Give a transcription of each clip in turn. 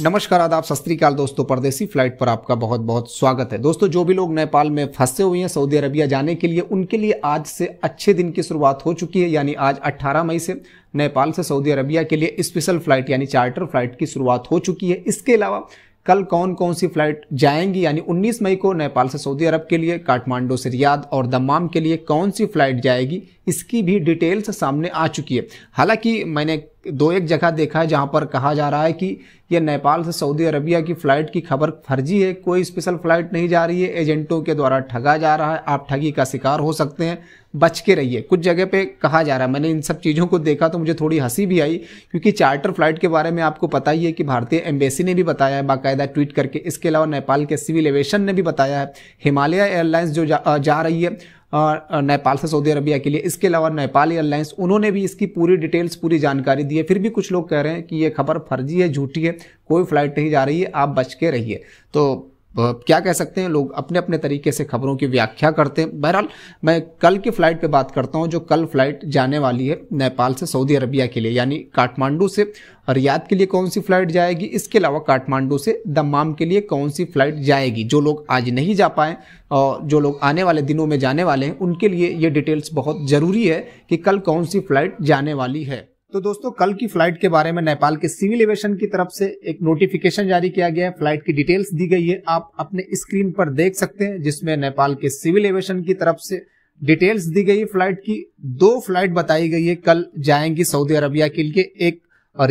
नमस्कार आदाब सस्त्रीकाल दोस्तों परदेसी फ्लाइट पर आपका बहुत बहुत स्वागत है दोस्तों जो भी लोग नेपाल में फंसे हुए हैं सऊदी अरबिया जाने के लिए उनके लिए आज से अच्छे दिन की शुरुआत हो चुकी है यानी आज 18 मई से नेपाल से सऊदी अरबिया के लिए स्पेशल फ्लाइट यानी चार्टर फ्लाइट की शुरुआत हो चुकी है इसके अलावा कल कौन कौन सी फ्लाइट जाएंगी यानी 19 मई को नेपाल से सऊदी अरब के लिए काठमांडू से रियाद और दमाम के लिए कौन सी फ्लाइट जाएगी इसकी भी डिटेल्स सामने आ चुकी है हालांकि मैंने दो एक जगह देखा है जहाँ पर कहा जा रहा है कि यह नेपाल से सऊदी अरबिया की फ़्लाइट की खबर फर्जी है कोई स्पेशल फ़्लाइट नहीं जा रही है एजेंटों के द्वारा ठगा जा रहा है आप ठगी का शिकार हो सकते हैं बच के रहिए कुछ जगह पे कहा जा रहा है मैंने इन सब चीज़ों को देखा तो मुझे थोड़ी हंसी भी आई क्योंकि चार्टर फ्लाइट के बारे में आपको पता ही है कि भारतीय एम्बेसी ने भी बताया है बाकायदा ट्वीट करके इसके अलावा नेपाल के सिविल एविएशन ने भी बताया है हिमालय एयरलाइंस जो जा, जा रही है नेपाल से सऊदी अरबिया के लिए इसके अलावा नेपाल एयरलाइंस उन्होंने भी इसकी पूरी डिटेल्स पूरी जानकारी दी है फिर भी कुछ लोग कह रहे हैं कि ये खबर फर्जी है झूठी है कोई फ्लाइट नहीं जा रही है आप बच के रहिए तो क्या कह सकते हैं लोग अपने अपने तरीके से खबरों की व्याख्या करते हैं बहरहाल मैं कल की फ़्लाइट पे बात करता हूँ जो कल फ़्लाइट जाने वाली है नेपाल से सऊदी अरबिया के लिए यानी काठमांडू से रियाद के लिए कौन सी फ़्लाइट जाएगी इसके अलावा काठमांडू से दमाम के लिए कौन सी फ़्लाइट जाएगी जो लोग आज नहीं जा पाएँ और जो लोग आने वाले दिनों में जाने वाले हैं उनके लिए ये डिटेल्स बहुत ज़रूरी है कि कल कौन सी फ़्लाइट जाने वाली है तो दोस्तों कल की फ्लाइट के बारे में नेपाल के सिविल एवेशन की तरफ से एक नोटिफिकेशन जारी किया गया है फ्लाइट की डिटेल्स दी गई है आप अपने स्क्रीन पर देख सकते हैं जिसमें नेपाल के सिविल एवेशन की तरफ से डिटेल्स दी गई है फ्लाइट की दो फ्लाइट बताई गई है कल जाएंगी सऊदी अरबिया के लिए एक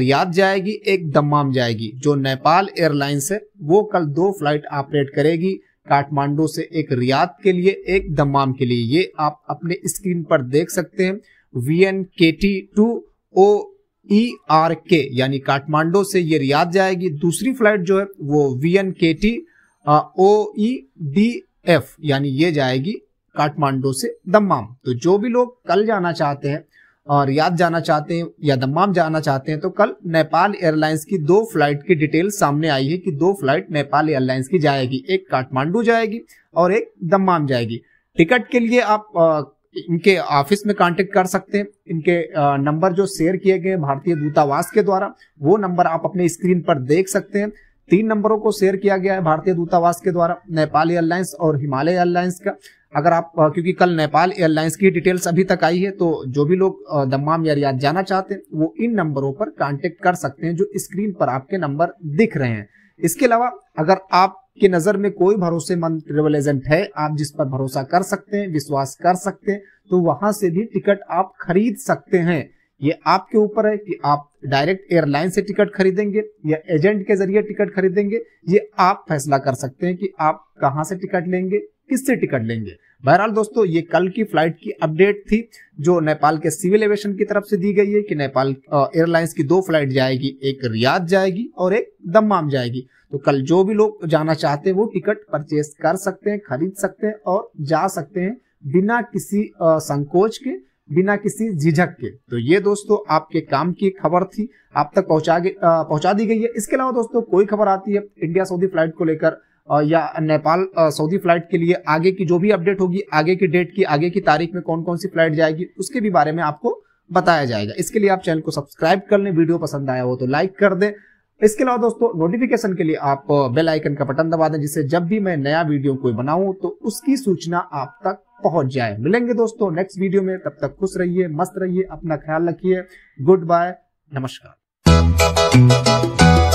रियाद जाएगी एक दम्माम जाएगी जो नेपाल एयरलाइंस है वो कल दो फ्लाइट ऑपरेट करेगी काठमांडू से एक रियाद के लिए एक दम्माम के लिए ये आप अपने स्क्रीन पर देख सकते हैं V N K T to O E R K यानी काठमांडू से ये रियाद जाएगी दूसरी फ्लाइट जो है वो V N K T O E D F यानी ये जाएगी काठमांडू से दम्माम तो जो भी लोग कल जाना चाहते हैं और रियाद जाना चाहते हैं या दम्माम जाना चाहते हैं तो कल नेपाल एयरलाइंस की दो फ्लाइट की डिटेल सामने आई है कि दो फ्लाइट नेपाल एयरलाइंस की जाएगी एक काठमांडू जाएगी और एक दम्माम जाएगी टिकट के लिए आप इनके ऑफिस में कांटेक्ट कर सकते हैं इनके नंबर जो शेयर किए गए भारतीय दूतावास के द्वारा वो नंबर आप अपने स्क्रीन पर देख सकते हैं तीन नंबरों को शेयर किया गया है भारतीय दूतावास के द्वारा नेपाल एयरलाइंस और हिमालय एयरलाइंस का अगर आप क्योंकि कल नेपाल एयरलाइंस की डिटेल्स अभी तक आई है तो जो भी लोग दम्माम या रियाद जाना चाहते हैं वो इन नंबरों पर कांटेक्ट कर सकते हैं जो स्क्रीन पर आपके नंबर दिख रहे हैं इसके अलावा अगर आप कि नजर में कोई भरोसेमंद ट्रेवल एजेंट है आप जिस पर भरोसा कर सकते हैं विश्वास कर सकते हैं तो वहां से भी टिकट आप खरीद सकते हैं ये आपके ऊपर है कि आप डायरेक्ट एयरलाइन से टिकट खरीदेंगे या एजेंट के जरिए टिकट खरीदेंगे ये आप फैसला कर सकते हैं कि आप कहाँ से टिकट लेंगे किससे टिकट लेंगे बहरहाल दोस्तों ये कल की फ्लाइट की अपडेट थी जो नेपाल के सिविल एवियशन की तरफ से दी गई है कि नेपाल एयरलाइंस की दो फ्लाइट जाएगी एक रियाद जाएगी और एक दम्माम जाएगी तो कल जो भी लोग जाना चाहते हैं वो टिकट परचेस कर सकते हैं खरीद सकते हैं और जा सकते हैं बिना किसी संकोच के बिना किसी झिझक के तो ये दोस्तों आपके काम की खबर थी आप तक पहुंचा पहुंचा दी गई है इसके अलावा दोस्तों कोई खबर आती है इंडिया सऊदी फ्लाइट को लेकर या नेपाल सऊदी फ्लाइट के लिए आगे की जो भी अपडेट होगी आगे की डेट की आगे की तारीख में कौन कौन सी फ्लाइट जाएगी उसके भी बारे में आपको बताया जाएगा इसके लिए आप चैनल को सब्सक्राइब कर लें वीडियो पसंद आया हो तो लाइक कर दें इसके अलावा दोस्तों नोटिफिकेशन के लिए आप बेल आइकन का बटन दबा दें जिससे जब भी मैं नया वीडियो कोई बनाऊं तो उसकी सूचना आप तक पहुंच जाए मिलेंगे दोस्तों नेक्स्ट वीडियो में तब तक खुश रहिए मस्त रहिए अपना ख्याल रखिए गुड बाय नमस्कार